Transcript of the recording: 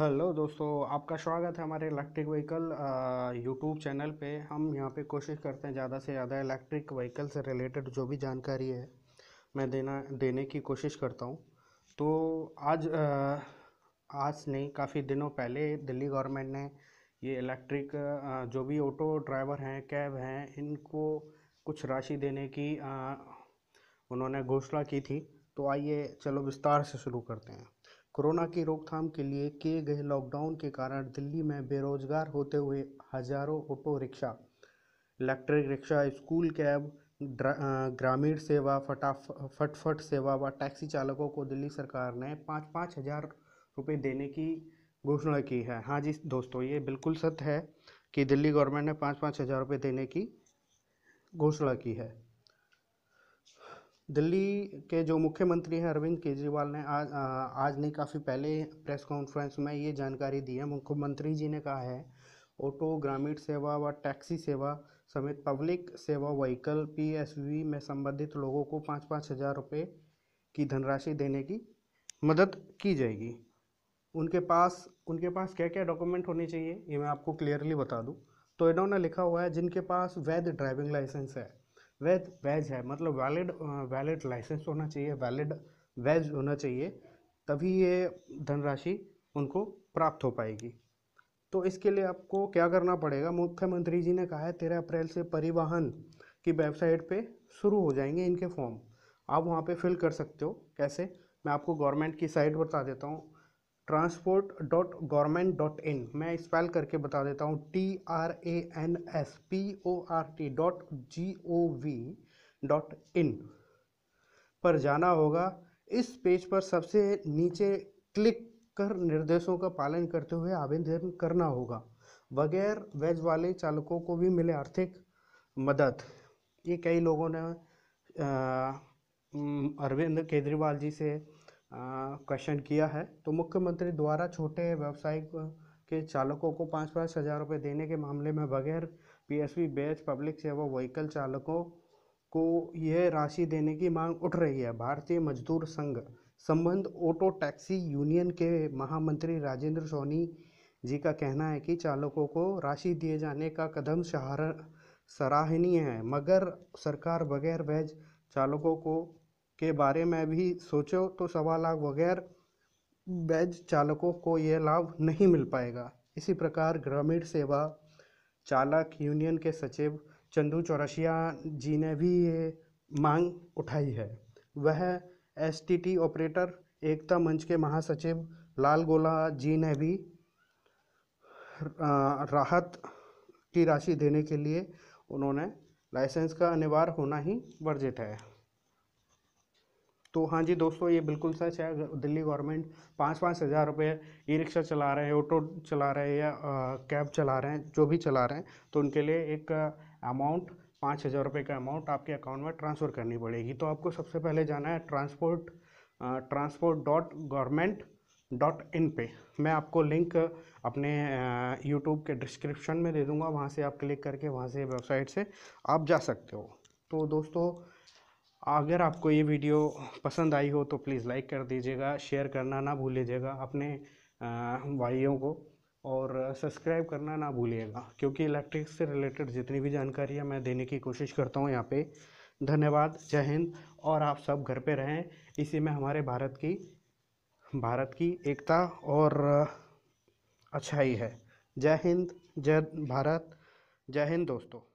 hello दोस्तों आपका स्वागत है हमारे इलेक्ट्रिक व्हीकल यूट्यूब चैनल पे हम यहाँ पे कोशिश करते हैं ज़्यादा से ज़्यादा इलेक्ट्रिक व्हीकल से रिलेटेड जो भी जानकारी है मैं देना देने की कोशिश करता हूँ तो आज आ, आज नहीं काफ़ी दिनों पहले दिल्ली गवर्नमेंट ने ये इलेक्ट्रिक जो भी ऑटो ड्राइवर हैं कैब हैं इनको कुछ राशि देने की आ, उन्होंने घोषणा की थी तो आइए चलो विस्तार से शुरू करते हैं कोरोना की रोकथाम के लिए किए गए लॉकडाउन के कारण दिल्ली में बेरोजगार होते हुए हजारों auto rickshaw electric rickshaw school cab ग्रामीण सेवा फटाफ फटफट सेवा व टैक्सी चालकों को दिल्ली सरकार ने पाँच पाँच हज़ार रुपये देने की घोषणा की है हाँ जी दोस्तों ये बिल्कुल सत्य है कि दिल्ली गवर्नमेंट ने पाँच पाँच हज़ार रुपये देने की घोषणा की है दिल्ली के जो मुख्यमंत्री हैं अरविंद केजरीवाल ने आज आज नहीं काफ़ी पहले प्रेस कॉन्फ्रेंस में ये जानकारी दी है मुख्यमंत्री जी ने कहा है ऑटो ग्रामीण सेवा व टैक्सी सेवा समेत पब्लिक सेवा व्हीकल पीएसवी में संबंधित लोगों को पाँच पाँच हज़ार रुपये की धनराशि देने की मदद की जाएगी उनके पास उनके पास क्या क्या डॉक्यूमेंट होने चाहिए ये मैं आपको क्लियरली बता दूँ तो इन्होंने लिखा हुआ है जिनके पास वैध ड्राइविंग लाइसेंस है वैध वेज है मतलब वैलिड वैलिड लाइसेंस होना चाहिए वैलिड वेज होना चाहिए तभी ये धनराशि उनको प्राप्त हो पाएगी तो इसके लिए आपको क्या करना पड़ेगा मुख्यमंत्री जी ने कहा है तेरह अप्रैल से परिवहन की वेबसाइट पे शुरू हो जाएंगे इनके फॉर्म आप वहाँ पे फिल कर सकते हो कैसे मैं आपको गवर्नमेंट की साइट बता देता हूँ transport dot government dot in मैं स्पेल करके बता देता हूँ T R A N S P O R T dot G O V dot in पर जाना होगा इस पेज पर सबसे नीचे क्लिक कर निर्देशों का पालन करते हुए आवेदन करना होगा बगैर वेज वाले चालकों को भी मिले आर्थिक मदद ये कई लोगों ने अरविंद केजरीवाल जी से क्वेश्चन किया है तो मुख्यमंत्री द्वारा छोटे व्यवसाय के चालकों को पाँच पाँच हज़ार रुपये देने के मामले में बगैर पीएसबी बैच पब्लिक सेवा व्हीकल चालकों को यह राशि देने की मांग उठ रही है भारतीय मजदूर संघ संबंध ऑटो टैक्सी यूनियन के महामंत्री राजेंद्र सोनी जी का कहना है कि चालकों को राशि दिए जाने का कदम सराहनीय है मगर सरकार बगैर वैज चालकों को के बारे में भी सोचो तो सवा लाख वगैरह बैज चालकों को यह लाभ नहीं मिल पाएगा इसी प्रकार ग्रामीण सेवा चालक यूनियन के सचिव चंदू चौरसिया जी ने भी ये मांग उठाई है वह एसटीटी ऑपरेटर एकता मंच के महासचिव लाल गोला जी ने भी राहत की राशि देने के लिए उन्होंने लाइसेंस का अनिवार्य होना ही वर्जित है तो हाँ जी दोस्तों ये बिल्कुल सच है दिल्ली गवर्नमेंट पाँच पाँच हज़ार रुपये ई रिक्शा चला रहे हैं ऑटो चला रहे हैं या कैब चला रहे हैं जो भी चला रहे हैं तो उनके लिए एक अमाउंट पाँच हज़ार रुपये का अमाउंट आपके अकाउंट में ट्रांसफ़र करनी पड़ेगी तो आपको सबसे पहले जाना है transport transport dot government dot in पे मैं आपको लिंक अपने यूट्यूब के डिस्क्रिप्शन में दे दूंगा वहाँ से आप क्लिक करके वहाँ से वेबसाइट से आप जा सकते हो तो दोस्तों अगर आपको ये वीडियो पसंद आई हो तो प्लीज़ लाइक कर दीजिएगा शेयर करना ना भूलिएगा अपने भाइयों को और सब्सक्राइब करना ना भूलिएगा क्योंकि इलेक्ट्रिक से रिलेटेड जितनी भी जानकारियाँ मैं देने की कोशिश करता हूँ यहाँ पे धन्यवाद जय हिंद और आप सब घर पे रहें इसी में हमारे भारत की भारत की एकता और अच्छाई है जय हिंद जय भारत जय हिंद दोस्तों